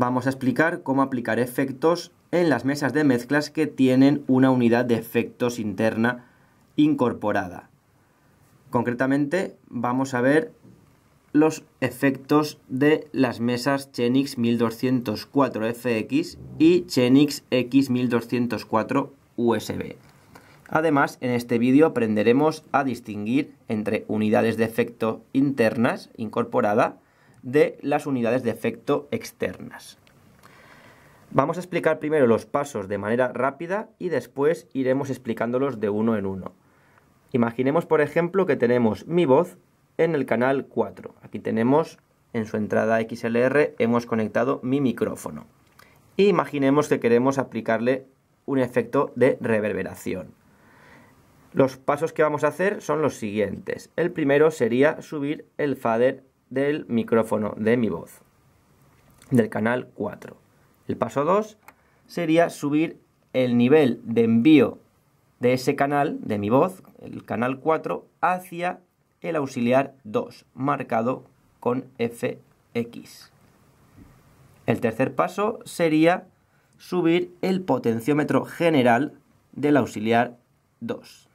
Vamos a explicar cómo aplicar efectos en las mesas de mezclas que tienen una unidad de efectos interna incorporada. Concretamente vamos a ver los efectos de las mesas Chenix 1204FX y Chenix X1204 USB. Además, en este vídeo aprenderemos a distinguir entre unidades de efecto internas incorporada de las unidades de efecto externas. Vamos a explicar primero los pasos de manera rápida y después iremos explicándolos de uno en uno. Imaginemos, por ejemplo, que tenemos mi voz en el canal 4. Aquí tenemos en su entrada XLR hemos conectado mi micrófono. imaginemos que queremos aplicarle un efecto de reverberación. Los pasos que vamos a hacer son los siguientes. El primero sería subir el fader del micrófono de mi voz del canal 4. El paso 2 sería subir el nivel de envío de ese canal, de mi voz, el canal 4, hacia el auxiliar 2, marcado con FX. El tercer paso sería subir el potenciómetro general del auxiliar 2.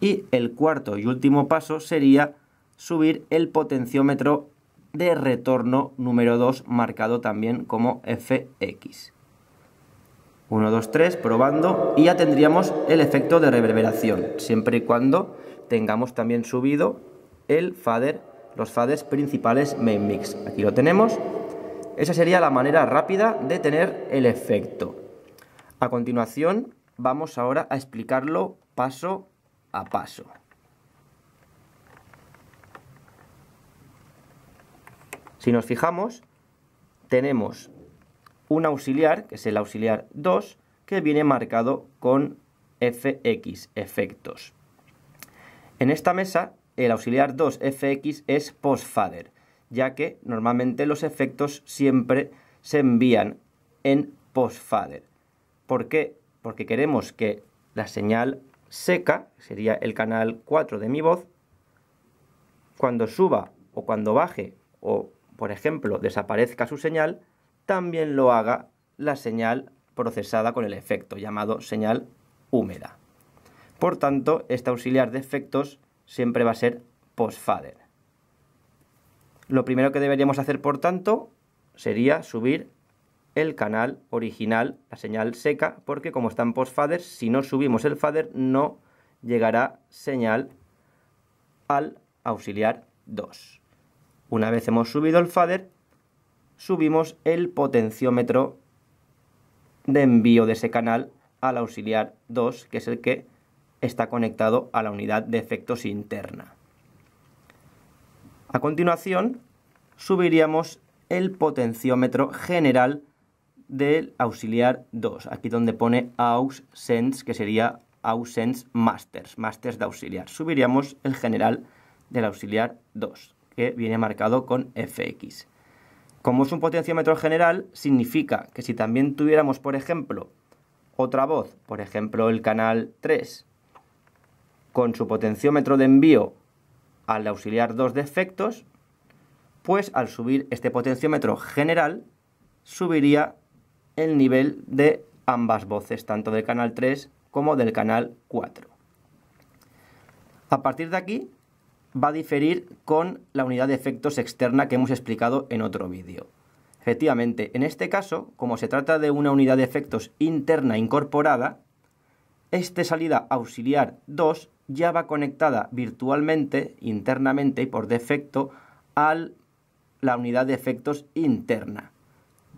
Y el cuarto y último paso sería subir el potenciómetro de retorno número 2 marcado también como Fx. 1, 2, 3, probando y ya tendríamos el efecto de reverberación, siempre y cuando tengamos también subido el fader, los faders principales main mix. Aquí lo tenemos. Esa sería la manera rápida de tener el efecto. A continuación vamos ahora a explicarlo paso a paso. Si nos fijamos, tenemos un auxiliar, que es el auxiliar 2, que viene marcado con FX, efectos. En esta mesa, el auxiliar 2 FX es postfader, ya que normalmente los efectos siempre se envían en postfader. ¿Por qué? Porque queremos que la señal seca, sería el canal 4 de mi voz, cuando suba o cuando baje o por ejemplo, desaparezca su señal, también lo haga la señal procesada con el efecto, llamado señal húmeda. Por tanto, este auxiliar de efectos siempre va a ser postfader. Lo primero que deberíamos hacer, por tanto, sería subir el canal original, la señal seca, porque como está en postfader, si no subimos el fader no llegará señal al auxiliar 2. Una vez hemos subido el fader, subimos el potenciómetro de envío de ese canal al auxiliar 2, que es el que está conectado a la unidad de efectos interna. A continuación, subiríamos el potenciómetro general del auxiliar 2, aquí donde pone aux que sería aux masters, masters de auxiliar. Subiríamos el general del auxiliar 2 que viene marcado con fx. Como es un potenciómetro general, significa que si también tuviéramos, por ejemplo, otra voz, por ejemplo el canal 3, con su potenciómetro de envío al auxiliar 2 de efectos, pues al subir este potenciómetro general, subiría el nivel de ambas voces, tanto del canal 3 como del canal 4. A partir de aquí, va a diferir con la unidad de efectos externa que hemos explicado en otro vídeo. Efectivamente, en este caso, como se trata de una unidad de efectos interna incorporada, esta salida auxiliar 2 ya va conectada virtualmente, internamente y por defecto, a la unidad de efectos interna.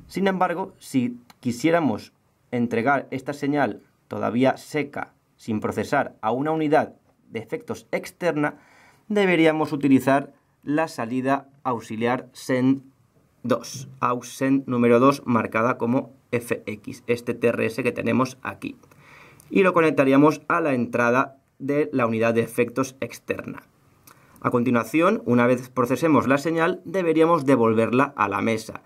Sin embargo, si quisiéramos entregar esta señal todavía seca, sin procesar, a una unidad de efectos externa, deberíamos utilizar la salida auxiliar send 2, SEND número 2 marcada como FX, este TRS que tenemos aquí. Y lo conectaríamos a la entrada de la unidad de efectos externa. A continuación, una vez procesemos la señal, deberíamos devolverla a la mesa.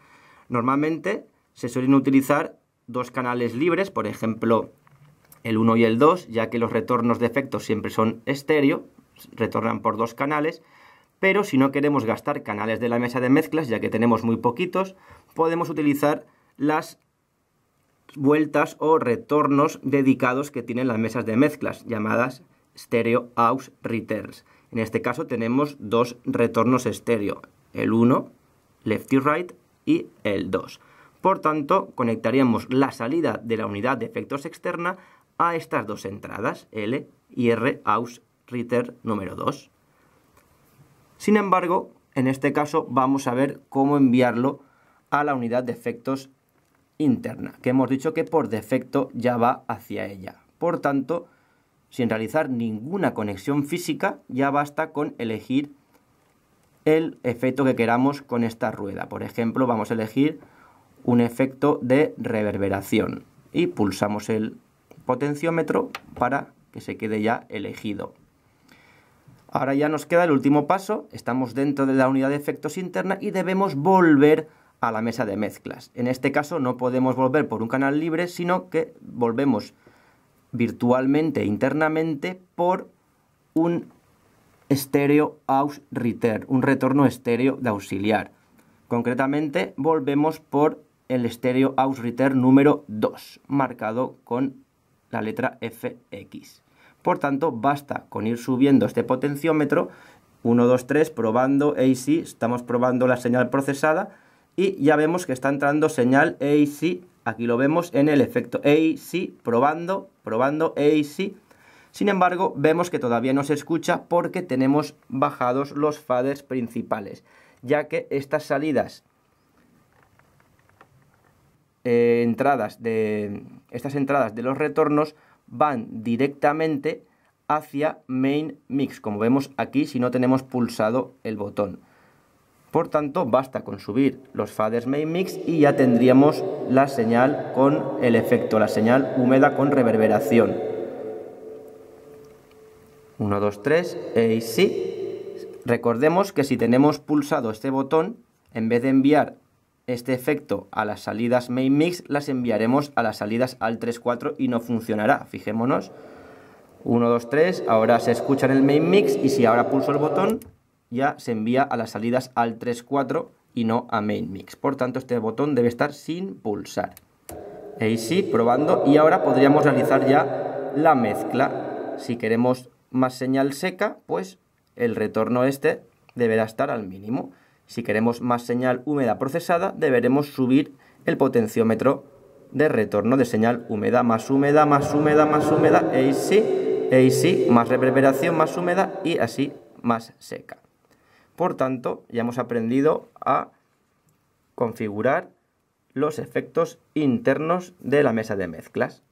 Normalmente se suelen utilizar dos canales libres, por ejemplo el 1 y el 2, ya que los retornos de efectos siempre son estéreo, retornan por dos canales, pero si no queremos gastar canales de la mesa de mezclas, ya que tenemos muy poquitos, podemos utilizar las vueltas o retornos dedicados que tienen las mesas de mezclas, llamadas stereo aux returns. En este caso tenemos dos retornos estéreo, el 1, left y right, y el 2. Por tanto, conectaríamos la salida de la unidad de efectos externa a estas dos entradas, L y R aux Ritter número 2. Sin embargo, en este caso vamos a ver cómo enviarlo a la unidad de efectos interna, que hemos dicho que por defecto ya va hacia ella. Por tanto, sin realizar ninguna conexión física, ya basta con elegir el efecto que queramos con esta rueda. Por ejemplo, vamos a elegir un efecto de reverberación y pulsamos el potenciómetro para que se quede ya elegido. Ahora ya nos queda el último paso, estamos dentro de la unidad de efectos interna y debemos volver a la mesa de mezclas. En este caso no podemos volver por un canal libre, sino que volvemos virtualmente, internamente, por un estéreo aus return, un retorno estéreo de auxiliar. Concretamente, volvemos por el estéreo aux return número 2, marcado con la letra FX. Por tanto, basta con ir subiendo este potenciómetro, 1, 2, 3, probando AC, estamos probando la señal procesada, y ya vemos que está entrando señal AC, aquí lo vemos en el efecto AC, probando, probando AC. Sin embargo, vemos que todavía no se escucha porque tenemos bajados los faders principales, ya que estas salidas eh, entradas de estas entradas de los retornos van directamente hacia Main Mix, como vemos aquí si no tenemos pulsado el botón. Por tanto, basta con subir los faders Main Mix y ya tendríamos la señal con el efecto, la señal húmeda con reverberación. 1, 2, 3, sí. Recordemos que si tenemos pulsado este botón, en vez de enviar este efecto a las salidas main mix las enviaremos a las salidas al 3.4 y no funcionará. Fijémonos. 1, 2, 3. Ahora se escucha en el main mix y si ahora pulso el botón ya se envía a las salidas al 3.4 y no a main mix. Por tanto, este botón debe estar sin pulsar. sí probando y ahora podríamos realizar ya la mezcla. Si queremos más señal seca, pues el retorno este deberá estar al mínimo. Si queremos más señal húmeda procesada, deberemos subir el potenciómetro de retorno de señal húmeda, más húmeda, más húmeda, más húmeda, e sí, e sí, más reverberación, más húmeda y así más seca. Por tanto, ya hemos aprendido a configurar los efectos internos de la mesa de mezclas.